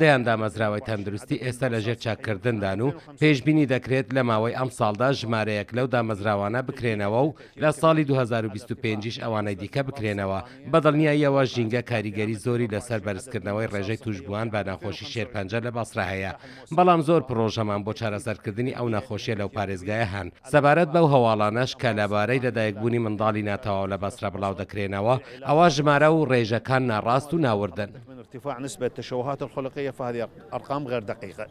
دەیان دامەزراوەی تەندروستی ئێستا لە ژێر چاکردندان و پێشببینی دەکرێت لە ماوەی ئەم ساڵدا ژمارەیەک لەو دامەزراوانە بکرێنەوە و لە ساڵی 2025 ئەوانەی دیکە بکرێنەوە بەدڵنیاییەوە ژینگە کاریگەری زۆری لەسەر بەرزکردنەوەی ڕێژەی توشببووان بە نەخۆشی شێرپەنجە لە بەسرا هەیە بەڵام زۆر پرۆژەمان بۆ چارەسەرکردنی ئەو نەخۆشیە لەو پارێزگایە هەن سەبارەت بەو هەواڵانەش کە لەبارەی لەدایکبوونی منداڵی ناتەواو لە بەسرە بڵاو دەکرێنەوە ئەوە ژمارە و ڕێژەکان ناڕاست و ناوردن. ارتفاع نسبة التشوهات الخلقية فهذه أرقام غير دقيقة